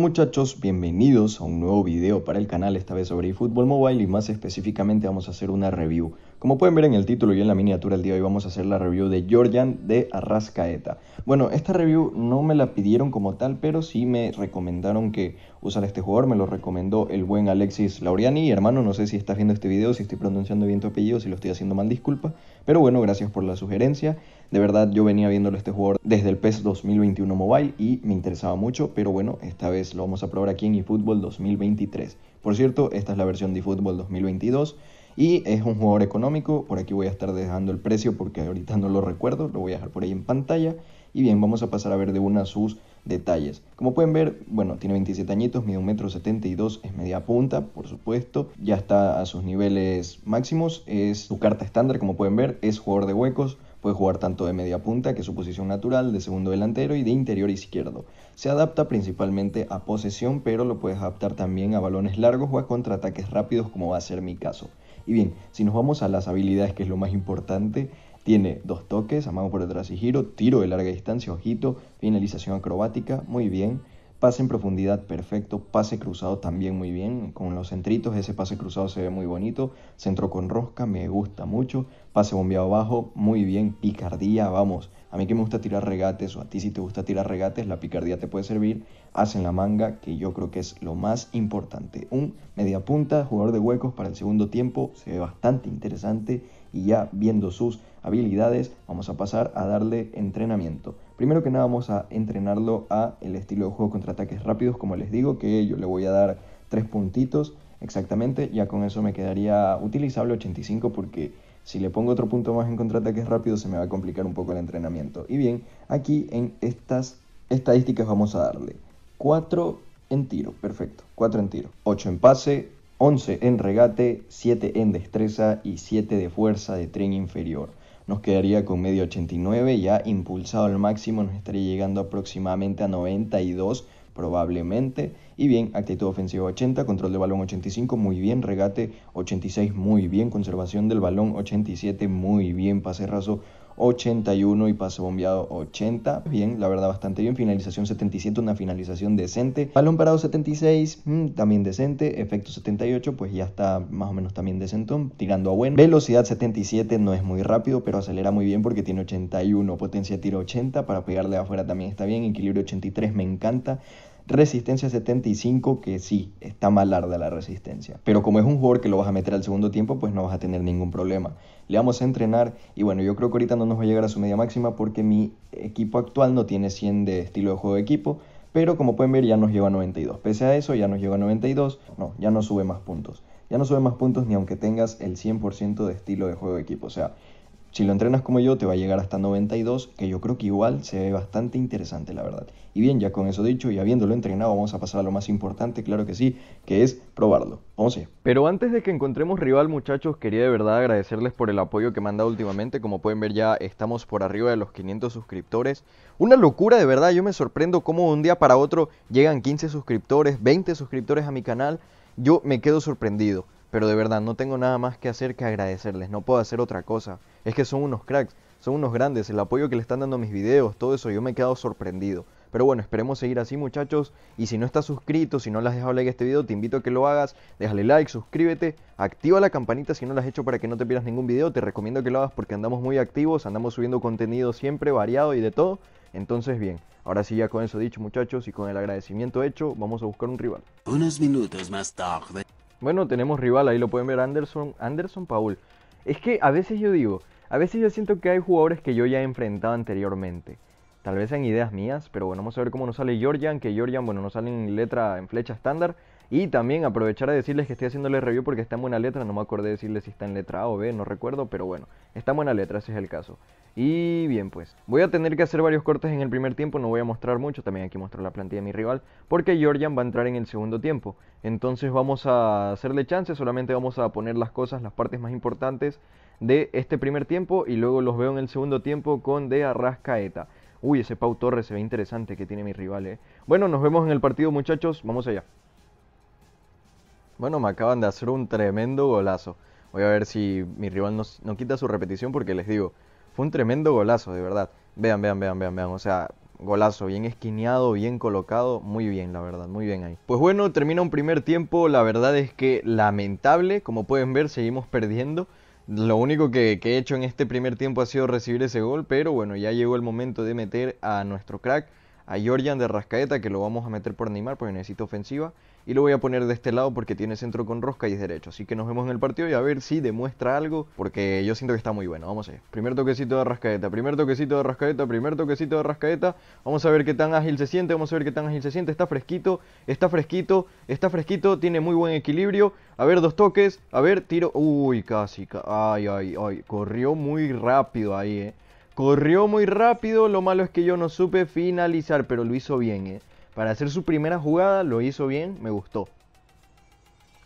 muchachos, bienvenidos a un nuevo video para el canal, esta vez sobre eFootball Mobile y más específicamente vamos a hacer una review como pueden ver en el título y en la miniatura, el día de hoy vamos a hacer la review de Georgian de Arrascaeta. Bueno, esta review no me la pidieron como tal, pero sí me recomendaron que usara este jugador. Me lo recomendó el buen Alexis Lauriani. Hermano, no sé si estás viendo este video, si estoy pronunciando bien tu apellido, si lo estoy haciendo mal, disculpa. Pero bueno, gracias por la sugerencia. De verdad, yo venía viéndolo este jugador desde el PES 2021 Mobile y me interesaba mucho, pero bueno, esta vez lo vamos a probar aquí en eFootball 2023. Por cierto, esta es la versión de eFootball 2022. Y es un jugador económico, por aquí voy a estar dejando el precio porque ahorita no lo recuerdo, lo voy a dejar por ahí en pantalla. Y bien, vamos a pasar a ver de una sus detalles. Como pueden ver, bueno, tiene 27 añitos, mide 1,72m, es media punta, por supuesto, ya está a sus niveles máximos, es su carta estándar, como pueden ver, es jugador de huecos, puede jugar tanto de media punta, que su posición natural, de segundo delantero y de interior izquierdo. Se adapta principalmente a posesión, pero lo puedes adaptar también a balones largos o a contraataques rápidos, como va a ser mi caso. Y bien, si nos vamos a las habilidades, que es lo más importante, tiene dos toques, amago por detrás y giro, tiro de larga distancia, ojito, finalización acrobática, muy bien. Pase en profundidad, perfecto. Pase cruzado también muy bien. Con los centritos, ese pase cruzado se ve muy bonito. Centro con rosca, me gusta mucho. Pase bombeado abajo, muy bien. Picardía, vamos. A mí que me gusta tirar regates, o a ti si te gusta tirar regates, la picardía te puede servir hacen la manga, que yo creo que es lo más importante. Un media punta, jugador de huecos para el segundo tiempo, se ve bastante interesante y ya viendo sus habilidades, vamos a pasar a darle entrenamiento. Primero que nada vamos a entrenarlo a el estilo de juego contra ataques rápidos, como les digo, que yo le voy a dar tres puntitos exactamente, ya con eso me quedaría utilizable 85 porque si le pongo otro punto más en contraataques rápidos se me va a complicar un poco el entrenamiento. Y bien, aquí en estas estadísticas vamos a darle 4 en tiro, perfecto, 4 en tiro, 8 en pase, 11 en regate, 7 en destreza y 7 de fuerza de tren inferior. Nos quedaría con medio 89, ya impulsado al máximo, nos estaría llegando aproximadamente a 92 probablemente. Y bien, actitud ofensiva 80, control de balón 85, muy bien, regate 86, muy bien, conservación del balón 87, muy bien, pase raso 81 y paso bombeado 80. Bien, la verdad bastante bien. Finalización 77, una finalización decente. Balón parado 76, mm, también decente. Efecto 78, pues ya está más o menos también decentón, tirando a buen. Velocidad 77 no es muy rápido, pero acelera muy bien porque tiene 81. Potencia tiro 80 para pegarle afuera también está bien. Equilibrio 83 me encanta. Resistencia 75, que sí, está malarda larga la resistencia. Pero como es un jugador que lo vas a meter al segundo tiempo, pues no vas a tener ningún problema. Le vamos a entrenar y bueno, yo creo que ahorita no nos va a llegar a su media máxima porque mi equipo actual no tiene 100 de estilo de juego de equipo. Pero como pueden ver ya nos lleva 92. Pese a eso ya nos lleva 92. No, ya no sube más puntos. Ya no sube más puntos ni aunque tengas el 100% de estilo de juego de equipo. O sea, si lo entrenas como yo, te va a llegar hasta 92, que yo creo que igual se ve bastante interesante, la verdad. Y bien, ya con eso dicho y habiéndolo entrenado, vamos a pasar a lo más importante, claro que sí, que es probarlo. Vamos allá. Pero antes de que encontremos rival, muchachos, quería de verdad agradecerles por el apoyo que me han dado últimamente. Como pueden ver, ya estamos por arriba de los 500 suscriptores. Una locura, de verdad. Yo me sorprendo cómo un día para otro llegan 15 suscriptores, 20 suscriptores a mi canal. Yo me quedo sorprendido. Pero de verdad, no tengo nada más que hacer que agradecerles. No puedo hacer otra cosa. Es que son unos cracks, son unos grandes. El apoyo que le están dando a mis videos, todo eso, yo me he quedado sorprendido. Pero bueno, esperemos seguir así muchachos. Y si no estás suscrito, si no le has dejado like a este video, te invito a que lo hagas. Déjale like, suscríbete, activa la campanita si no lo has hecho para que no te pierdas ningún video. Te recomiendo que lo hagas porque andamos muy activos, andamos subiendo contenido siempre variado y de todo. Entonces bien, ahora sí ya con eso dicho muchachos y con el agradecimiento hecho, vamos a buscar un rival. Unos minutos más tarde. Bueno, tenemos rival, ahí lo pueden ver, Anderson, Anderson Paul. Es que a veces yo digo, a veces yo siento que hay jugadores que yo ya he enfrentado anteriormente. Tal vez en ideas mías, pero bueno, vamos a ver cómo nos sale Georgian, que Georgian, bueno, no sale en letra, en flecha estándar. Y también aprovechar a decirles que estoy haciéndole review porque está en buena letra. No me acordé de decirles si está en letra A o B, no recuerdo, pero bueno, está en buena letra, ese es el caso. Y bien, pues voy a tener que hacer varios cortes en el primer tiempo. No voy a mostrar mucho, también aquí mostrar la plantilla de mi rival, porque Georgian va a entrar en el segundo tiempo. Entonces vamos a hacerle chance, solamente vamos a poner las cosas, las partes más importantes de este primer tiempo y luego los veo en el segundo tiempo con De Arrascaeta. Uy, ese Pau Torres se ve interesante que tiene mi rival, eh. Bueno, nos vemos en el partido, muchachos. Vamos allá. Bueno, me acaban de hacer un tremendo golazo. Voy a ver si mi rival no, quita su repetición porque les digo, fue un tremendo golazo, de verdad. Vean, vean, vean, vean, vean. O sea, golazo, bien esquineado, bien colocado, muy bien, la verdad, muy bien ahí. Pues bueno, termina un primer tiempo, la verdad es que lamentable, como pueden ver, seguimos perdiendo. Lo único que, he hecho en este primer tiempo ha sido recibir ese gol, pero bueno, ya llegó el momento de meter a nuestro crack, a Georgian de Rascaeta, que lo vamos a meter por animar porque necesita ofensiva y lo voy a poner de este lado porque tiene centro con rosca y es derecho. Así que nos vemos en el partido y a ver si demuestra algo porque yo siento que está muy bueno. Vamos a ver Primer toquecito de rascaeta, primer toquecito de rascaeta, primer toquecito de rascaeta. Vamos a ver qué tan ágil se siente, vamos a ver qué tan ágil se siente. Está fresquito, está fresquito, está fresquito, tiene muy buen equilibrio. A ver, dos toques, a ver, tiro. Uy, casi, ay, ay, ay. Corrió muy rápido ahí, eh. Corrió muy rápido, lo malo es que yo no supe finalizar, pero lo hizo bien, eh. Para hacer su primera jugada lo hizo bien, me gustó.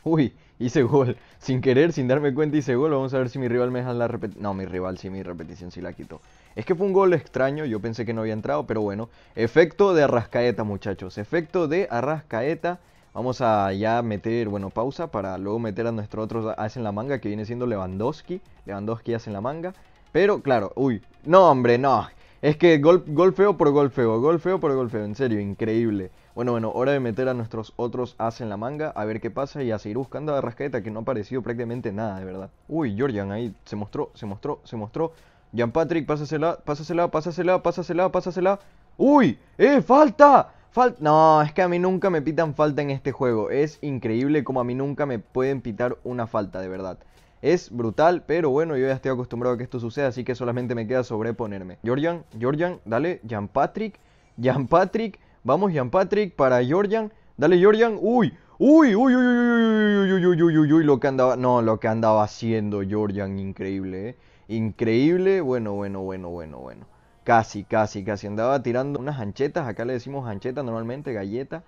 Uy, hice gol. Sin querer, sin darme cuenta, hice gol. Vamos a ver si mi rival me deja la repetición. No, mi rival sí, mi repetición sí la quitó. Es que fue un gol extraño, yo pensé que no había entrado, pero bueno. Efecto de Arrascaeta, muchachos. Efecto de Arrascaeta. Vamos a ya meter, bueno, pausa para luego meter a nuestro otro as en la manga que viene siendo Lewandowski. Lewandowski hace en la manga. Pero claro, uy, no hombre, no. Es que gol, por gol feo, por gol en serio, increíble. Bueno, bueno, hora de meter a nuestros otros as en la manga, a ver qué pasa y a seguir buscando a rasqueta que no ha aparecido prácticamente nada, de verdad. Uy, Georgian ahí se mostró, se mostró, se mostró. Jan Patrick, pásasela, pásasela, pásasela, pásasela, pásasela. ¡Uy! ¡Eh, falta! Falta. No, es que a mí nunca me pitan falta en este juego. Es increíble como a mí nunca me pueden pitar una falta, de verdad. Es brutal, pero bueno, yo ya estoy acostumbrado a que esto suceda, así que solamente me queda sobreponerme. Georgian, Georgian, dale, Jan Patrick, Jan Patrick, vamos Jan Patrick para Georgian, dale Georgian, uy, Uy, uy, uy, uy, uy, uy, uy, uy, uy, uy, lo que andaba, no, lo que andaba haciendo Georgian, increíble, ¿eh? increíble, bueno, bueno, bueno, bueno, bueno, casi, casi, casi andaba tirando unas hanchetas, acá le decimos ancheta normalmente, galleta,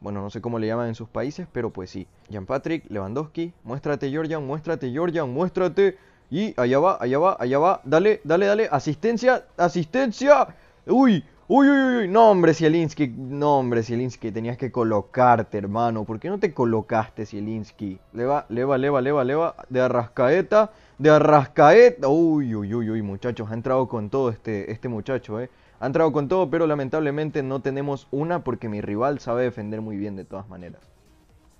bueno, no sé cómo le llaman en sus países, pero pues sí. Jan Patrick, Lewandowski, muéstrate Georgian, muéstrate Georgian, muéstrate. Y allá va, allá va, allá va. Dale, dale, dale. Asistencia, asistencia. Uy, uy, uy, uy. No, hombre, Zielinski. No, hombre, Zielinski. Tenías que colocarte, hermano. ¿Por qué no te colocaste, Zielinski? Le va, leva, leva, leva. De Arrascaeta, de Arrascaeta. Uy, uy, uy, uy, muchachos. Ha entrado con todo este, este muchacho, eh ha entrado con todo, pero lamentablemente no tenemos una porque mi rival sabe defender muy bien de todas maneras.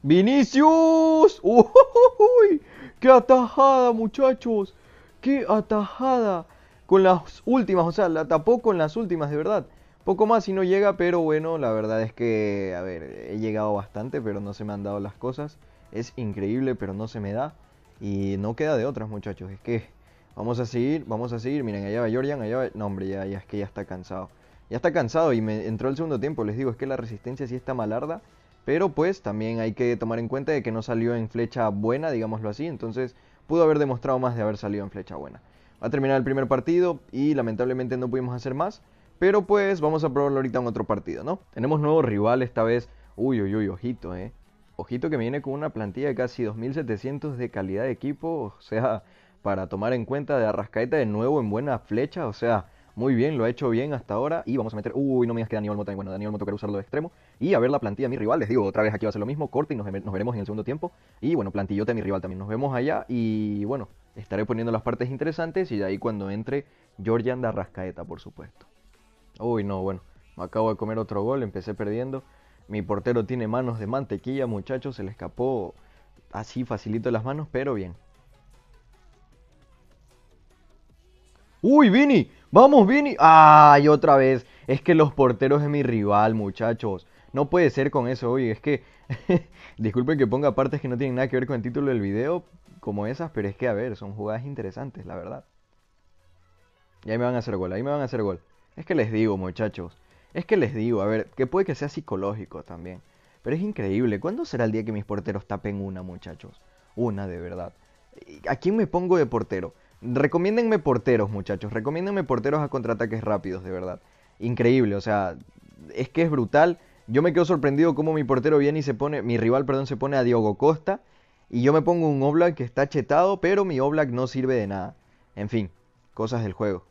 ¡Vinicius! ¡Uy! ¡Qué atajada, muchachos! ¡Qué atajada! Con las últimas, o sea, la tapó con las últimas, de verdad. Poco más y no llega, pero bueno, la verdad es que, a ver, he llegado bastante, pero no se me han dado las cosas. Es increíble, pero no se me da. Y no queda de otras, muchachos. Es que Vamos a seguir, vamos a seguir. Miren, allá va Jorian, allá va... No, hombre, ya, es que ya está cansado. Ya está cansado y me entró el segundo tiempo. Les digo, es que la resistencia sí está malarda. Pero pues también hay que tomar en cuenta de que no salió en flecha buena, digámoslo así. Entonces pudo haber demostrado más de haber salido en flecha buena. Va a terminar el primer partido y lamentablemente no pudimos hacer más. Pero pues vamos a probarlo ahorita en otro partido, ¿no? Tenemos nuevo rival esta vez. Uy, uy, uy, ojito, ¿eh? Ojito que viene con una plantilla de casi 2.700 de calidad de equipo. O sea, para tomar en cuenta de Arrascaeta de nuevo en buena flecha. O sea, muy bien, lo ha hecho bien hasta ahora. Y vamos a meter. Uy, no me digas que Daniel Olmo Bueno, Daniel Olmo toca usarlo de extremo. Y a ver la plantilla de mi rival. Les digo, otra vez aquí va a ser lo mismo. Corte y nos, veremos en el segundo tiempo. Y bueno, plantillote de mi rival también. Nos vemos allá. Y bueno, estaré poniendo las partes interesantes. Y de ahí cuando entre Georgian de Arrascaeta, por supuesto. Uy, no, bueno. Me acabo de comer otro gol. Empecé perdiendo. Mi portero tiene manos de mantequilla, muchachos. Se le escapó así facilito las manos, pero bien. Uy, Vini, vamos, Vini. Ay, otra vez. Es que los porteros es mi rival, muchachos. No puede ser con eso, oye. Es que, disculpen que ponga partes que no tienen nada que ver con el título del video, como esas, pero es que, a ver, son jugadas interesantes, la verdad. Y ahí me van a hacer gol, ahí me van a hacer gol. Es que les digo, muchachos. Es que les digo, a ver, que puede que sea psicológico también. Pero es increíble. ¿Cuándo será el día que mis porteros tapen una, muchachos? Una de verdad. ¿A quién me pongo de portero? Recomiéndenme porteros, muchachos. Recomiéndenme porteros a contraataques rápidos, de verdad. Increíble, o sea, es que es brutal. Yo me quedo sorprendido cómo mi portero viene y se pone, mi rival, perdón, se pone a Diogo Costa. Y yo me pongo un Oblak que está chetado, pero mi Oblak no sirve de nada. En fin, cosas del juego.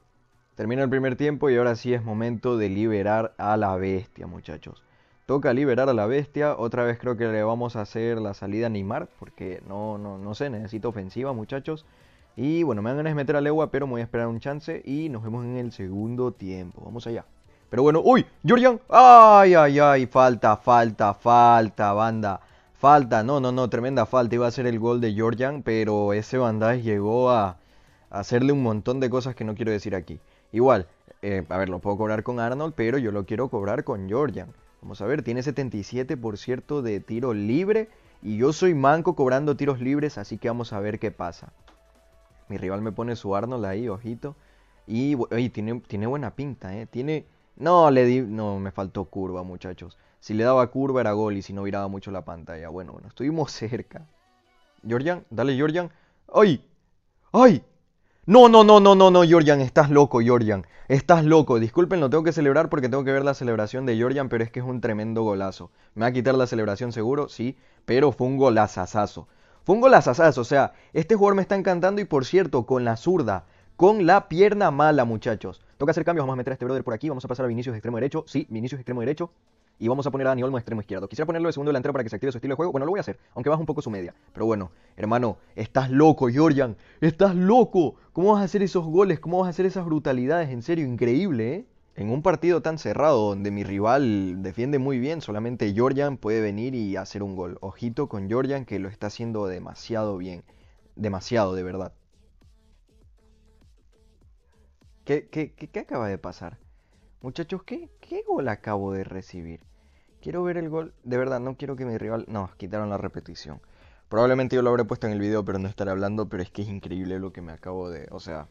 Termino el primer tiempo y ahora sí es momento de liberar a la bestia, muchachos. Toca liberar a la bestia. Otra vez creo que le vamos a hacer la salida a Neymar, porque no, no, no sé, necesito ofensiva, muchachos. Y bueno, me van a de meter a Legua, pero me voy a esperar un chance y nos vemos en el segundo tiempo. Vamos allá. Pero bueno, ¡uy! ¡Georgian! ¡Ay, ay, ay! Falta, falta, falta, banda. Falta, no, no, no, tremenda falta. Iba a ser el gol de Georgian, pero ese bandaje llegó a hacerle un montón de cosas que no quiero decir aquí. Igual, eh, a ver, lo puedo cobrar con Arnold, pero yo lo quiero cobrar con Georgian. Vamos a ver, tiene 77 por de tiro libre y yo soy manco cobrando tiros libres, así que vamos a ver qué pasa. Mi rival me pone su Arnold ahí, ojito. Y tiene, buena pinta, ¿eh? Tiene... No, le di... No, me faltó curva, muchachos. Si le daba curva era gol y si no viraba mucho la pantalla. Bueno, bueno, estuvimos cerca. Georgian, dale, Georgian. ¡Ay! ¡Ay! No, no, no, no, no, no, Georgian, estás loco, Georgian. Estás loco. Disculpen, lo tengo que celebrar porque tengo que ver la celebración de Georgian, pero es que es un tremendo golazo. Me va a quitar la celebración seguro, sí, pero fue un golazazazo. Pongo las asas, o sea, este jugador me está encantando y por cierto, con la zurda, con la pierna mala, muchachos. Toca hacer cambios, vamos a meter a este brother por aquí, vamos a pasar a Vinicius extremo derecho, sí, Vinicius extremo derecho. Y vamos a poner a Dani extremo izquierdo. Quisiera ponerlo de segundo delantero para que se active su estilo de juego. Bueno, lo voy a hacer, aunque baja un poco su media. Pero bueno, hermano, estás loco, Georgian. Estás loco. ¿Cómo vas a hacer esos goles? ¿Cómo vas a hacer esas brutalidades? En serio, increíble, ¿eh? En un partido tan cerrado donde mi rival defiende muy bien, solamente Jordan puede venir y hacer un gol. Ojito con Georgian que lo está haciendo demasiado bien. Demasiado, de verdad. ¿Qué, qué, qué, qué acaba de pasar? Muchachos, ¿qué, ¿qué gol acabo de recibir? Quiero ver el gol. De verdad, no quiero que mi rival... No, quitaron la repetición. Probablemente yo lo habré puesto en el video, pero no estaré hablando. Pero es que es increíble lo que me acabo de... O sea,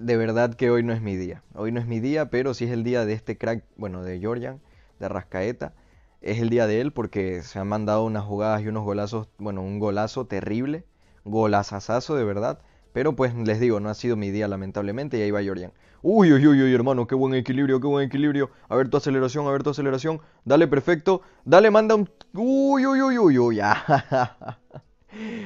de verdad que hoy no es mi día. Hoy no es mi día, pero sí es el día de este crack, bueno, de Jorian, de Rascaeta. Es el día de él porque se han mandado unas jugadas y unos golazos, bueno, un golazo terrible, golazazazo de verdad. Pero pues les digo, no ha sido mi día lamentablemente y ahí va Jorian. Uy, uy, uy, uy, hermano, qué buen equilibrio, qué buen equilibrio. A ver tu aceleración, a ver tu aceleración. Dale, perfecto. Dale, manda un... Uy, uy, uy, uy, uy. Ah,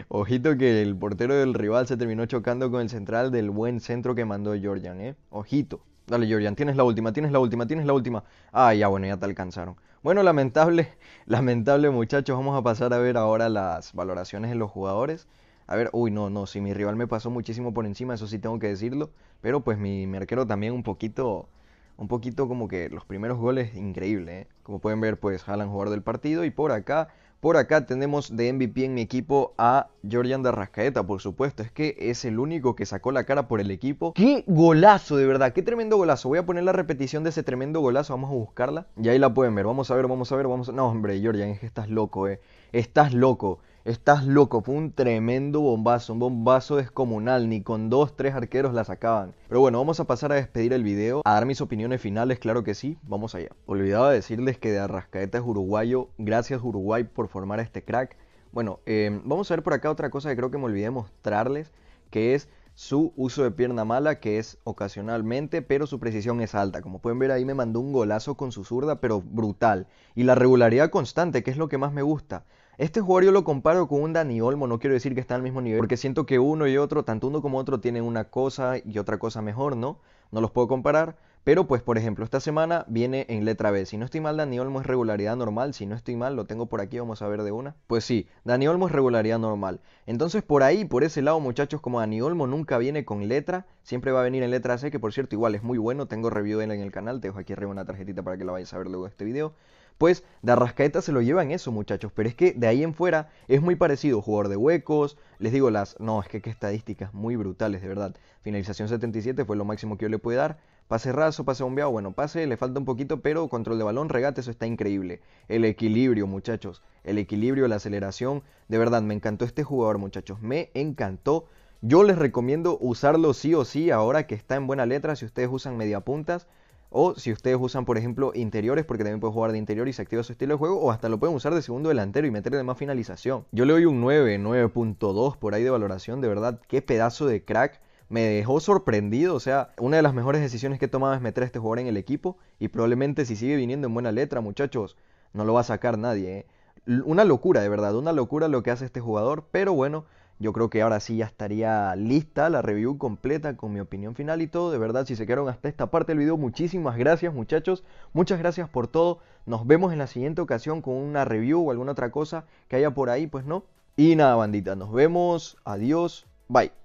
Ojito que el portero del rival se terminó chocando con el central del buen centro que mandó Georgian, ¿eh? Ojito. Dale, Jordan, tienes la última, tienes la última, tienes la última. Ah, ya bueno, ya te alcanzaron. Bueno, lamentable, lamentable muchachos, vamos a pasar a ver ahora las valoraciones de los jugadores. A ver, uy, no, no, si mi rival me pasó muchísimo por encima, eso sí tengo que decirlo. Pero pues mi, marquero también un poquito, un poquito como que los primeros goles, increíble, ¿eh? Como pueden ver, pues jalan jugador del partido y por acá por acá tenemos de MVP en mi equipo a Jordan de Rascaeta, por supuesto. Es que es el único que sacó la cara por el equipo. ¡Qué golazo, de verdad! ¡Qué tremendo golazo! Voy a poner la repetición de ese tremendo golazo. Vamos a buscarla. Y ahí la pueden ver. Vamos a ver, vamos a ver, vamos a... No, hombre, Jordan, es que estás loco, eh. Estás loco. Estás loco, fue un tremendo bombazo, un bombazo descomunal, ni con dos, tres arqueros la sacaban. Pero bueno, vamos a pasar a despedir el video, a dar mis opiniones finales, claro que sí, vamos allá. Olvidaba decirles que de Arrascaeta es uruguayo, gracias Uruguay por formar este crack. Bueno, em, vamos a ver por acá otra cosa que creo que me olvidé mostrarles, que es su uso de pierna mala, que es ocasionalmente, pero su precisión es alta. Como pueden ver ahí me mandó un golazo con su zurda, pero brutal. Y la regularidad constante, que es lo que más me gusta. Este jugador yo lo comparo con un Dani Olmo, no quiero decir que está al mismo nivel, porque siento que uno y otro, tanto uno como otro, tienen una cosa y otra cosa mejor, ¿no? No los puedo comparar, pero pues por ejemplo, esta semana viene en letra B. Si no estoy mal, Dani Olmo es regularidad normal, si no estoy mal, lo tengo por aquí, vamos a ver de una. Pues sí, Dani Olmo es regularidad normal. Entonces por ahí, por ese lado, muchachos, como Dani Olmo nunca viene con letra, siempre va a venir en letra C, que por cierto igual es muy bueno, tengo review de él en el canal, te dejo aquí arriba una tarjetita para que la vayas a ver luego de este video. Pues de Arrascaeta se lo llevan eso, muchachos. Pero es que de ahí en fuera es muy parecido. Jugador de huecos, les digo las. No, es que qué estadísticas muy brutales, de verdad. Finalización 77 fue lo máximo que yo le pude dar. Pase raso, pase bombeado. Bueno, pase, le falta un poquito, pero control de balón, regate, eso está increíble. El equilibrio, muchachos. El equilibrio, la aceleración. De verdad, me encantó este jugador, muchachos. Me encantó. Yo les recomiendo usarlo sí o sí ahora que está en buena letra. Si ustedes usan media puntas, o si ustedes usan, por ejemplo, interiores, porque también puede jugar de interior y se activa su estilo de juego. O hasta lo pueden usar de segundo delantero y meterle más finalización. Yo le doy un 9, 9.2 por ahí de valoración. De verdad, qué pedazo de crack me dejó sorprendido. O sea, una de las mejores decisiones que he tomado es meter a este jugador en el equipo. Y probablemente si sigue viniendo en buena letra, muchachos, no lo va a sacar nadie. ¿eh? Una locura, de verdad. Una locura lo que hace este jugador. Pero bueno, yo creo que ahora sí ya estaría lista la review completa con mi opinión final y todo. De verdad, si se quedaron hasta esta parte del video, muchísimas gracias muchachos. Muchas gracias por todo. Nos vemos en la siguiente ocasión con una review o alguna otra cosa que haya por ahí, pues no. Y nada, bandita, nos vemos. Adiós. Bye.